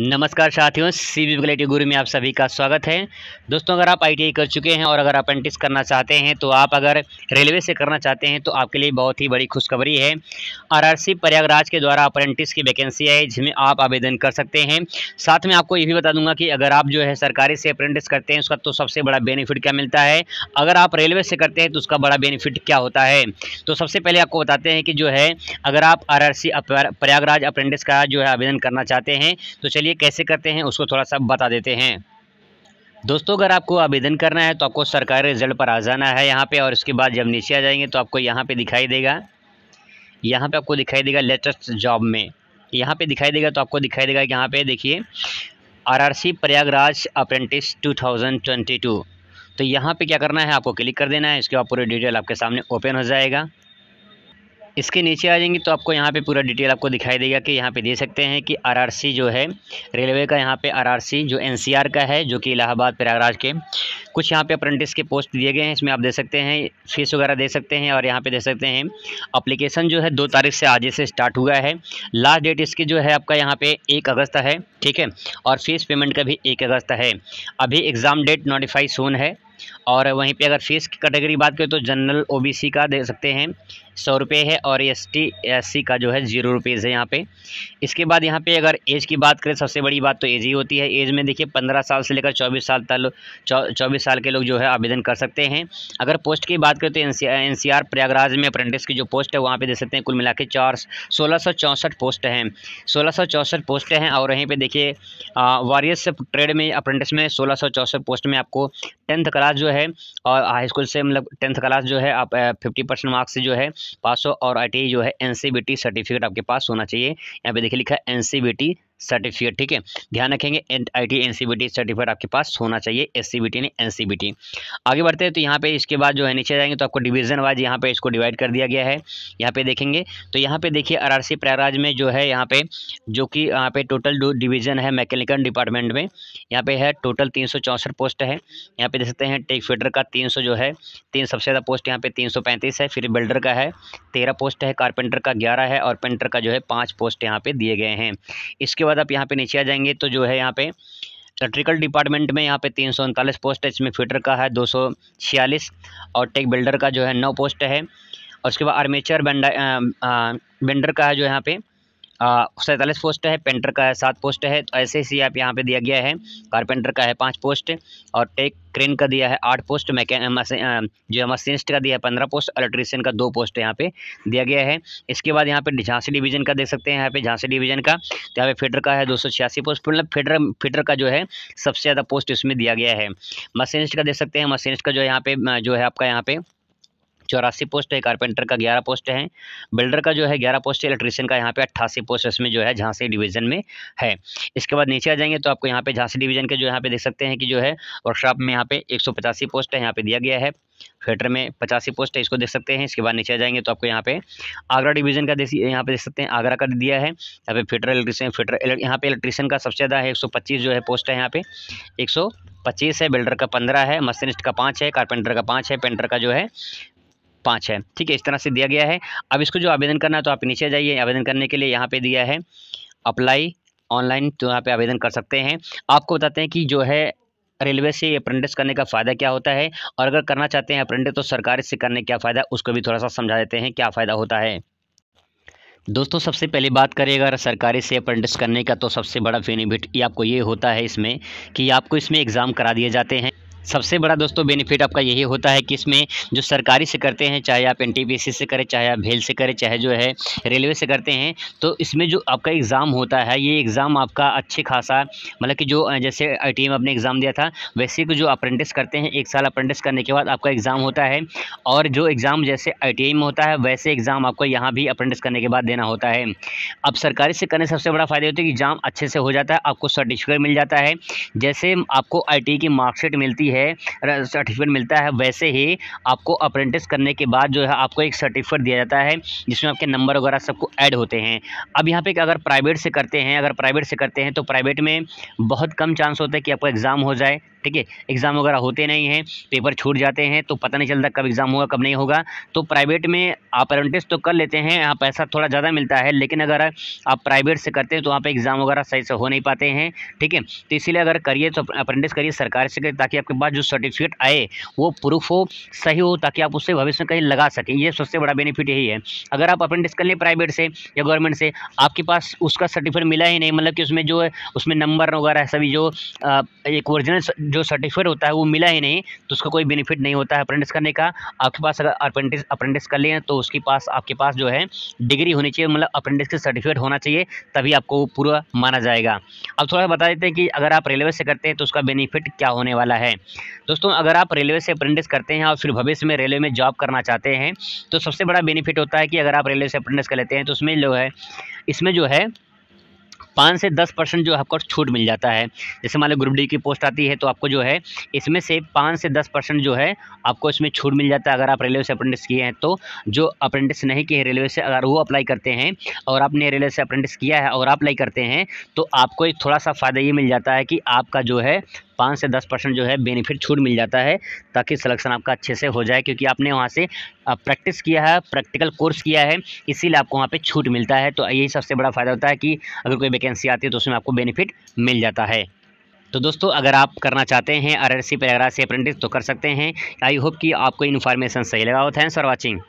नमस्कार साथियों C B क्लेटी गुरु में आप सभी का स्वागत है दोस्तों अगर आप आईटीआई कर चुके हैं और अगर अप्रेंटिस करना चाहते हैं तो आप अगर रेलवे से करना चाहते हैं तो आपके लिए बहुत ही बड़ी खुशखबरी है आरआरसी प्रयागराज के द्वारा अप्रेंटिस की वैकेंसी है जिसमें आप आवेदन कर सकते हैं साथ में आपको ये भी बता दूंगा कि अगर आप जो है सरकारी से अप्रेंटिस करते हैं उसका तो सबसे बड़ा बेनिफिट क्या मिलता है अगर आप रेलवे से करते हैं तो उसका बड़ा बेनिफिट क्या होता है तो सबसे पहले आपको बताते हैं कि जो है अगर आप आर प्रयागराज अप्रेंटिस का जो है आवेदन करना चाहते हैं तो चलिए चलिए कैसे करते हैं उसको थोड़ा सा बता देते हैं दोस्तों अगर आपको आवेदन करना है तो आपको सरकारी रिजल्ट पर आ जाना है यहाँ पे और उसके बाद जब नीचे आ जाएंगे तो आपको यहाँ पे दिखाई देगा यहाँ पे आपको दिखाई देगा लेटेस्ट जॉब में यहाँ पे दिखाई देगा तो आपको दिखाई देगा कि यहाँ पे देखिए आरआरसी प्रयागराज अप्रेंटिस 2022 तो यहाँ पे क्या करना है आपको क्लिक कर देना है इसके बाद पूरी डिटेल आपके सामने ओपन हो जाएगा इसके नीचे आ जाएंगे तो आपको यहाँ पे पूरा डिटेल आपको दिखाई देगा कि यहाँ पे दे सकते हैं कि आरआरसी जो है रेलवे का यहाँ पे आरआरसी जो एनसीआर का है जो कि इलाहाबाद प्रयागराज के कुछ यहाँ पे अप्रेंटिस के पोस्ट दिए गए हैं इसमें आप दे सकते हैं फीस वगैरह दे सकते हैं और यहाँ पे दे सकते हैं अप्लीकेशन जो है दो तारीख से आज से स्टार्ट हुआ है लास्ट डेट इसकी जो है आपका यहाँ पे एक अगस्त है ठीक है और फीस पेमेंट का भी एक अगस्त है अभी एग्ज़ाम डेट नोटिफाई सोन है और वहीं पे अगर फीस की कैटेगरी बात करें तो जनरल ओबीसी का दे सकते हैं सौ रुपये है और एस टी एस सी का जो है ज़ीरो रुपीज़ है यहाँ पे इसके बाद यहाँ पे अगर एज की बात करें सबसे बड़ी बात तो एज ही होती है एज में देखिए पंद्रह साल से लेकर चौबीस साल तक चौबीस साल के लोग जो है आवेदन कर सकते हैं अगर पोस्ट की बात करें तो एन सी प्रयागराज में अप्रेंटिस की जो पोस्ट है वहाँ पर दे सकते हैं कुल मिला के चार पोस्ट हैं सोलह पोस्ट हैं और यहीं पर देखिए वारियस ट्रेड में अप्रेंटिस में सोलह पोस्ट में आपको टेंथ क्लास क्लास जो है और हाई स्कूल से मतलब टेंथ क्लास जो है आप फिफ्टी परसेंट मार्क्स से जो है पास हो और आई e जो है एन सर्टिफिकेट आपके पास होना चाहिए यहाँ पे देखिए लिखा है एन सर्टिफिकेट ठीक है ध्यान रखेंगे आई टी एन सर्टिफिकेट आपके पास होना चाहिए S C B T N C B T आगे बढ़ते हैं तो यहाँ पे इसके बाद जो है नीचे जाएंगे तो आपको डिवीजन वाइज यहाँ पे इसको डिवाइड कर दिया गया है यहाँ पे देखेंगे तो यहाँ पे देखिए आर आर सी प्रयागराज में जो है यहाँ पे जो कि यहाँ पे टोटल डिवीजन है मैकेनिकल डिपार्टमेंट में यहाँ पे है टोटल तीन सौ चौंसठ पोस्ट है यहाँ पे देख सकते हैं टेक फीडर का तीन सौ जो है तीन सबसे ज़्यादा पोस्ट यहाँ पे तीन सौ पैंतीस है फिर बिल्डर का है तेरह पोस्ट है कारपेंटर का ग्यारह है और पेंटर का जो है पाँच पोस्ट यहाँ पे दिए गए हैं इसके बाद बाद आप यहाँ पे नीचे आ जाएंगे तो जो है यहाँ पे इलेक्ट्रिकल डिपार्टमेंट में यहाँ पे तीन सौ उनतालीस पोस्ट है इसमें फिटर का है दो सौ छियालीस और टेक बिल्डर का जो है नौ पोस्ट है और उसके बाद आर्मेचर बेंडर का है जो यहाँ पे सैंतालीस पोस्ट है पेंटर का है सात पोस्ट है तो ऐसे ही आप यहाँ पे दिया गया है कारपेंटर का है पाँच पोस्ट और टेक क्रेन का दिया है आठ पोस्ट मैके जो है मशीनिस्ट का दिया है पंद्रह पोस्ट इलेक्ट्रीशियन का दो पोस्ट यहाँ पे दिया गया है इसके बाद यहाँ पे झांसी डिवीजन का देख सकते हैं यहाँ पे झांसी डिवीजन का तो यहाँ पे फेडर का है दो सौ छियासी पोस्ट मतलब फेडर फेडर का जो है सबसे ज़्यादा पोस्ट इसमें दिया गया है मशीनिस्ट का देख सकते हैं मशीनिस्ट का जो यहाँ पे जो है आपका यहाँ पे चौरासी पोस्ट है कारपेंटर का ग्यारह पोस्ट है बिल्डर का जो है ग्यारह पोस्ट है इलेक्ट्रीशियन का यहाँ पे अट्ठासी पोस्ट इसमें जो है झांसी डिवीजन में है इसके बाद नीचे आ जाएंगे तो आपको यहाँ पे झांसी डिवीजन के जो यहाँ पे देख सकते हैं कि जो है वर्कशॉप में यहाँ पे एक पोस्ट है यहाँ पे दिया गया है फेटर में पचासी पोस्ट है इसको देख सकते हैं इसके बाद नीचे आ जाएंगे तो आपको यहाँ पे आगरा डिवीजन का यहाँ पे देख सकते हैं आगरा का दिया है यहाँ पे फेटर इलेक्ट्रीशियन फेटर यहाँ पे इलेक्ट्रीशियन का सबसे ज़्यादा है पच्चीस जो है पोस्ट है यहाँ पे एक पच्चीस है बिल्डर का पंद्रह है मशीनिस्ट का पाँच है कारपेंटर का पाँच है पेंटर का जो है पाँच है ठीक है इस तरह से दिया गया है अब इसको जो आवेदन करना है तो आप नीचे जाइए आवेदन करने के लिए यहाँ पे दिया है अप्लाई ऑनलाइन तो यहाँ पे आवेदन कर सकते हैं आपको बताते हैं कि जो है रेलवे से अप्रेंटिस करने का फ़ायदा क्या होता है और अगर करना चाहते हैं अप्रेंटिस तो सरकार से करने क्या फ़ायदा उसको भी थोड़ा सा समझा देते हैं क्या फ़ायदा होता है दोस्तों सबसे पहले बात करें अगर सरकारी से अप्रेंटिस करने का तो सबसे बड़ा बेनिफिट आपको ये होता है इसमें कि आपको इसमें एग्ज़ाम करा दिए जाते हैं सबसे बड़ा दोस्तों बेनिफिट आपका यही होता है कि इसमें जो सरकारी से करते हैं चाहे आप एन से करें चाहे आप भेल से करें चाहे जो है रेलवे से करते हैं तो इसमें जो आपका एग्ज़ाम होता है ये एग्ज़ाम आपका अच्छे खासा मतलब कि जो जैसे आई में आपने एग्ज़ाम दिया था वैसे कि जो अप्रेंटिस करते हैं एक साल अप्रेंटिस करने के बाद आपका एग्ज़ाम होता है और जो एग्ज़ाम जैसे आई में होता है वैसे एग्ज़ाम आपको यहाँ भी अप्रेंटिस करने के बाद देना होता है अब सरकारी से करने सबसे बड़ा फ़ायदा होता है कि एग्ज़ाम अच्छे से हो जाता है आपको सर्टिफिकेट मिल जाता है जैसे आपको आई e की मार्कशीट मिलती है है सर्टिफिकेट मिलता है वैसे ही आपको अप्रेंटिस करने के बाद जो है आपको एक सर्टिफिकेट दिया जाता है जिसमें आपके नंबर वगैरह सबको ऐड होते हैं अब यहाँ पे अगर प्राइवेट से करते हैं अगर प्राइवेट से करते हैं तो प्राइवेट में बहुत कम चांस होता है कि आपका एग्ज़ाम हो जाए ठीक है एग्ज़ाम वगैरह होते नहीं हैं पेपर छूट जाते हैं तो पता नहीं चलता कब एग्ज़ाम होगा कब नहीं होगा तो प्राइवेट में आप अप्रेंटिस तो कर लेते हैं यहाँ पैसा थोड़ा ज़्यादा मिलता है लेकिन अगर आप प्राइवेट से करते हैं तो वहाँ पर एग्ज़ाम वगैरह सही से हो नहीं पाते हैं ठीक है तो इसीलिए अगर करिए तो अप्रेंटिस करिए सरकार से करिए ताकि आपके पास जो सर्टिफिकेट आए वो प्रूफ हो सही हो ताकि आप उससे भविष्य में कहीं लगा सकें ये सबसे बड़ा बेनिफिट यही है अगर आप अप्रेंटिस कर लें प्राइवेट से या गवर्नमेंट से आपके पास उसका सर्टिफिकेट मिला ही नहीं मतलब कि उसमें जो है उसमें नंबर वगैरह सभी जो एक ओरिजिनल जो सर्टिफिकेट होता है वो मिला ही नहीं तो उसका कोई बेनिफिट नहीं होता है अप्रेंटिस करने का आपके पास अगर अप्रेंटिस अप्रेंटिस कर लें तो उसके पास आपके पास जो है डिग्री होनी चाहिए मतलब अप्रेंटिस का सर्टिफिकेट होना चाहिए तभी आपको पूरा माना जाएगा अब थोड़ा बता देते हैं कि अगर आप रेलवे से करते हैं तो उसका बेनिफिट क्या होने वाला है दोस्तों अगर आप रेलवे से अप्रेंटिस करते हैं और फिर भविष्य में रेलवे में जॉब करना चाहते हैं तो सबसे बड़ा बेनिफिट होता है कि अगर आप रेलवे से अप्रेंटिस कर लेते हैं तो उसमें जो है इसमें जो है पाँच से दस परसेंट जो आपको छूट मिल जाता है जैसे मान लो ग्रुप डी की पोस्ट आती है तो आपको जो है इसमें से पाँच से दस परसेंट जो है आपको इसमें छूट मिल जाता है अगर आप रेलवे से अप्रेंटिस किए हैं तो जो अप्रेंटिस नहीं किए रेलवे से अगर वो अप्लाई करते हैं और आपने रेलवे से अप्रेंटिस किया है और अप्लाई करते हैं तो आपको एक थोड़ा सा फ़ायदा ये मिल जाता है कि आपका जो है पाँच से दस परसेंट जो है बेनिफिट छूट मिल जाता है ताकि सिलेक्शन आपका अच्छे से हो जाए क्योंकि आपने वहाँ से प्रैक्टिस किया है प्रैक्टिकल कोर्स किया है इसीलिए आपको वहाँ पर छूट मिलता है तो यही सबसे बड़ा फ़ायदा होता है कि अगर कोई वैकेंसी आती है तो उसमें आपको बेनिफिट मिल जाता है तो दोस्तों अगर आप करना चाहते हैं आर आर सी से अप्रेंटिस तो कर सकते हैं आई होप कि आपको इन्फॉर्मेशन सही लगा हो थैंक्स फॉर वॉचिंग